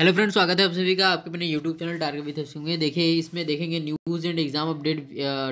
hello friends स्वागत है आप सभी का आपके अपने यूट्यूब चैनल टारगेट विथ में देखिए इसमें देखेंगे news and exam update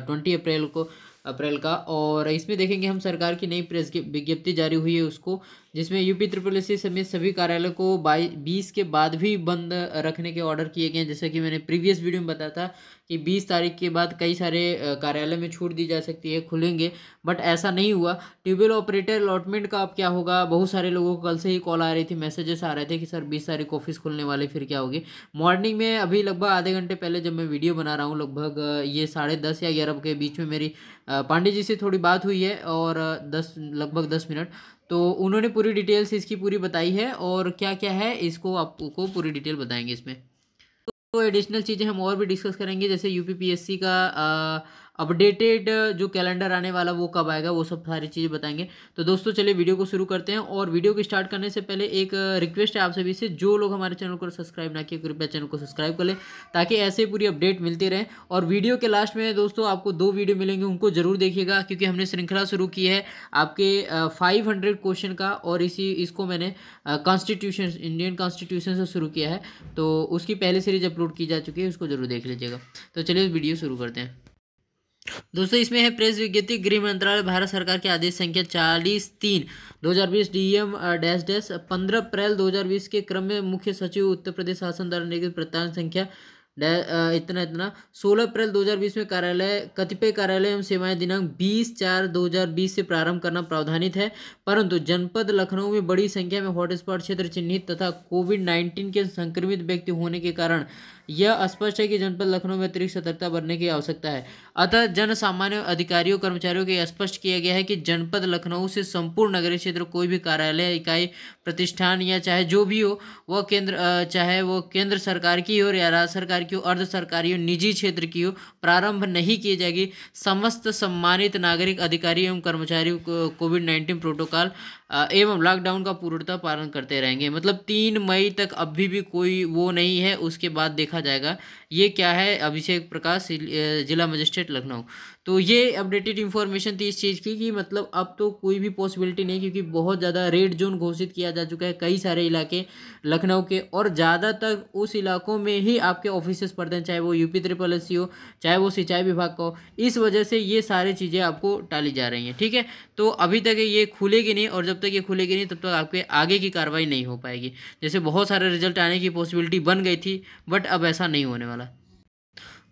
twenty April को अप्रैल का और इसमें देखेंगे हम सरकार की नई प्रेस विज्ञप्ति जारी हुई है उसको जिसमें यूपी ट्रिपल समेत सभी कार्यालय को बाई बीस के बाद भी बंद रखने के ऑर्डर किए गए हैं जैसा कि मैंने प्रीवियस वीडियो में बताया था कि 20 तारीख के बाद कई सारे कार्यालय में छूट दी जा सकती है खुलेंगे बट ऐसा नहीं हुआ ट्यूबवेल ऑपरेटर अलॉटमेंट का अब क्या होगा बहुत सारे लोगों को कल से ही कॉल आ रही थी मैसेजेस आ रहे थे कि सर बीस तारीख ऑफिस खुलने वाले फिर क्या होगी मॉर्निंग में अभी लगभग आधे घंटे पहले जब मैं वीडियो बना रहा हूँ लगभग ये साढ़े दस या ग्यारह के बीच में मेरी पांडे जी से थोड़ी बात हुई है और दस लगभग दस मिनट तो उन्होंने पूरी डिटेल्स इसकी पूरी बताई है और क्या क्या है इसको आपको पूरी डिटेल बताएंगे इसमें तो एडिशनल चीज़ें हम और भी डिस्कस करेंगे जैसे यूपीपीएससी का अपडेटेड जो कैलेंडर आने वाला वो कब आएगा वो सब सारी चीज़ें बताएंगे तो दोस्तों चलिए वीडियो को शुरू करते हैं और वीडियो को स्टार्ट करने से पहले एक रिक्वेस्ट है आप सभी से जो लोग हमारे चैनल को सब्सक्राइब ना किए कृपया चैनल को सब्सक्राइब कर लें ताकि ऐसे पूरी अपडेट मिलती रहे और वीडियो के लास्ट में दोस्तों आपको दो वीडियो मिलेंगे उनको ज़रूर देखिएगा क्योंकि हमने श्रृंखला शुरू की है आपके फाइव क्वेश्चन का और इसी इसको मैंने कॉन्स्टिट्यूशन इंडियन कॉन्स्टिट्यूशन से शुरू किया है तो उसकी पहली सीरीज अपलोड की जा चुकी है उसको जरूर देख लीजिएगा तो चलिए वीडियो शुरू करते हैं दोस्तों इसमें है प्रेस विज्ञप्ति गृह मंत्रालय भारत सरकार के आदेश संख्या चालीस तीन दो हज़ार बीस डी एम डैश डैश पंद्रह अप्रैल दो हज़ार बीस के क्रम में मुख्य सचिव उत्तर प्रदेश शासन द्वारा निर्गत प्रस्ताव संख्या इतना इतना 16 अप्रैल 2020 में कार्यालय कतिपय कार्यालय एवं सेवाएं दिनांक 20 चार 2020 से प्रारंभ करना प्रावधानित है परंतु जनपद लखनऊ में बड़ी संख्या में हॉटस्पॉट क्षेत्र चिन्हित तथा कोविड नाइन्टीन के संक्रमित व्यक्ति होने के कारण यह स्पष्ट है कि जनपद लखनऊ में अतिरिक्त सतर्कता बरने की आवश्यकता है अतः जन सामान्य अधिकारियों कर्मचारियों के स्पष्ट किया गया है कि जनपद लखनऊ से संपूर्ण नगरीय क्षेत्र कोई भी कार्यालय इकाई प्रतिष्ठान या चाहे जो भी हो वह केंद्र चाहे वो केंद्र सरकार की हो या राज्य सरकार की की हो अर्ध सरकारी हो निजी क्षेत्र की हो प्रारंभ नहीं की जाएगी समस्त सम्मानित नागरिक अधिकारी एवं कर्मचारी कोविड नाइन्टीन प्रोटोकॉल एवं लॉकडाउन का पूर्णतः पालन करते रहेंगे मतलब तीन मई तक अभी भी कोई वो नहीं है उसके बाद देखा जाएगा ये क्या है अभिषेक प्रकाश जिला मजिस्ट्रेट लखनऊ तो ये अपडेटेड इन्फॉर्मेशन थी इस चीज़ की कि मतलब अब तो कोई भी पॉसिबिलिटी नहीं क्योंकि बहुत ज़्यादा रेड जोन घोषित किया जा चुका है कई सारे इलाके लखनऊ के और ज़्यादातर उस इलाकों में ही आपके ऑफिसेस पड़ते हैं चाहे वो यूपी ट्रिपल एस हो चाहे वो सिंचाई विभाग का हो इस वजह से ये सारी चीज़ें आपको टाली जा रही हैं ठीक है तो अभी तक ये खुलेगी नहीं और जब तक ये खुलेगी नहीं तब तक आपके आगे की कार्रवाई नहीं हो पाएगी जैसे बहुत सारे रिजल्ट आने की पॉसिबिलिटी बन गई थी बट अब ऐसा नहीं होने वाला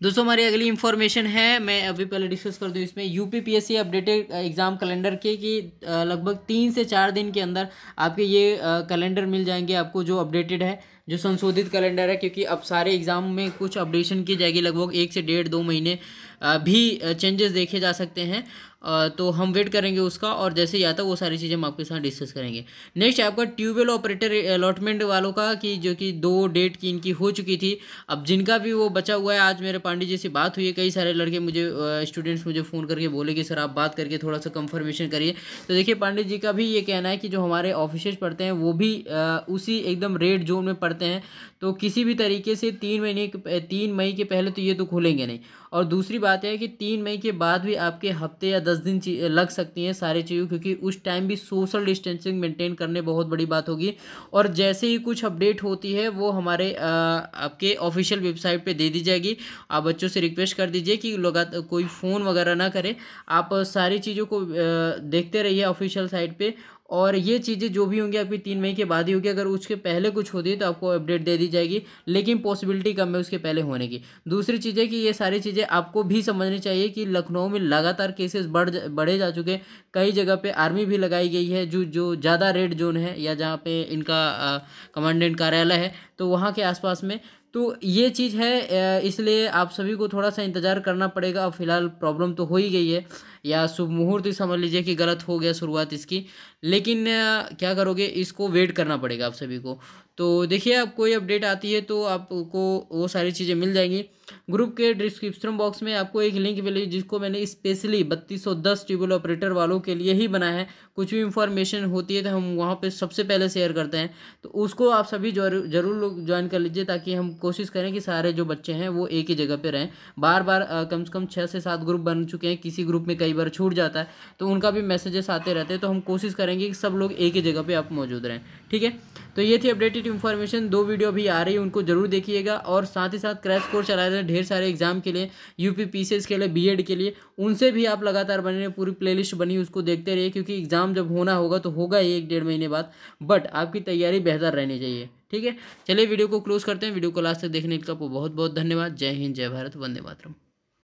दोस्तों हमारी अगली इन्फॉर्मेशन है मैं अभी पहले डिस्कस कर दूँ इसमें यूपीपीएससी अपडेटेड एग्ज़ाम कैलेंडर के कि uh, लगभग तीन से चार दिन के अंदर आपके ये कैलेंडर uh, मिल जाएंगे आपको जो अपडेटेड है जो संशोधित कैलेंडर है क्योंकि अब सारे एग्ज़ाम में कुछ अपडेशन की जाएगी लगभग एक से डेढ़ दो महीने uh, भी चेंजेस देखे जा सकते हैं तो हम वेट करेंगे उसका और जैसे ही आता है वो सारी चीज़ें हम आपके साथ डिस्कस करेंगे नेक्स्ट आपका ट्यूबवेल ऑपरेटर अलॉटमेंट वालों का कि जो कि दो डेट की इनकी हो चुकी थी अब जिनका भी वो बचा हुआ है आज मेरे पांडे जी से बात हुई है कई सारे लड़के मुझे स्टूडेंट्स मुझे फ़ोन करके बोले कि सर आप बात करके थोड़ा सा कंफर्मेशन करिए तो देखिए पांडे जी का भी ये कहना है कि जो हमारे ऑफिसर्स पढ़ते हैं वो भी उसी एकदम रेड जोन में पढ़ते हैं तो किसी भी तरीके से तीन महीने तीन मई के पहले तो ये तो खुलेंगे नहीं और दूसरी बात है कि तीन मई के बाद भी आपके हफ्ते या दस दिन लग सकती हैं सारी चीज़ों क्योंकि उस टाइम भी सोशल डिस्टेंसिंग मेंटेन करने बहुत बड़ी बात होगी और जैसे ही कुछ अपडेट होती है वो हमारे आपके ऑफिशियल वेबसाइट पे दे दी जाएगी आप बच्चों से रिक्वेस्ट कर दीजिए कि कोई फ़ोन वगैरह ना करें आप सारी चीज़ों को देखते रहिए ऑफिशियल साइट पर और ये चीज़ें जो भी होंगी आपकी तीन मई के बाद ही होगी अगर उसके पहले कुछ होती है तो आपको अपडेट दे दी जाएगी लेकिन पॉसिबिलिटी कम है उसके पहले होने की दूसरी चीज़ है कि ये सारी चीज़ें आपको भी समझनी चाहिए कि लखनऊ में लगातार केसेस बढ़ जा बढ़े जा चुके हैं कई जगह पर आर्मी भी लगाई गई है जो जो ज़्यादा रेड जोन है या जहाँ पर इनका कमांडेंट कार्यालय है तो वहाँ के आसपास में तो ये चीज़ है इसलिए आप सभी को थोड़ा सा इंतज़ार करना पड़ेगा अब फिलहाल प्रॉब्लम तो हो ही गई है या शुभ मुहूर्त ही समझ लीजिए कि गलत हो गया शुरुआत इसकी लेकिन क्या करोगे इसको वेट करना पड़ेगा आप सभी को तो देखिए आप कोई अपडेट आती है तो आपको वो सारी चीज़ें मिल जाएंगी ग्रुप के डिस्क्रिप्शन बॉक्स में आपको एक लिंक मिलेगी जिसको मैंने स्पेशली बत्तीस सौ दस ट्यूबल ऑपरेटर वालों के लिए ही बनाया है कुछ भी इंफॉर्मेशन होती है तो हम वहाँ पे सबसे पहले शेयर करते हैं तो उसको आप सभी जरूर लोग ज्वाइन कर लीजिए ताकि हम कोशिश करें कि सारे जो बच्चे हैं वो एक ही जगह पर रहें बार बार कम से कम छः से सात ग्रुप बन चुके हैं किसी ग्रुप में कई बार छूट जाता है तो उनका भी मैसेजेस आते रहते हैं तो हम कोशिश करेंगे कि सब लोग एक ही जगह पर आप मौजूद रहें ठीक है तो ये थी अपडेटेड इन्फॉर्मेशन दो वीडियो भी आ रही है उनको जरूर देखिएगा और साथ ही साथ क्रैश कोर्स चला रहे हैं ढेर सारे एग्जाम के लिए यू पी के लिए बी के लिए उनसे भी आप लगातार बने रहे पूरी प्ले बनी उसको देखते रहिए क्योंकि एग्ज़ाम जब होना होगा तो होगा ही एक डेढ़ महीने बाद बट आपकी तैयारी बेहतर रहनी चाहिए ठीक है चलिए वीडियो को क्लोज करते हैं वीडियो को लास्ट तक देखने का बहुत बहुत धन्यवाद जय हिंद जय भारत वंदे मातरम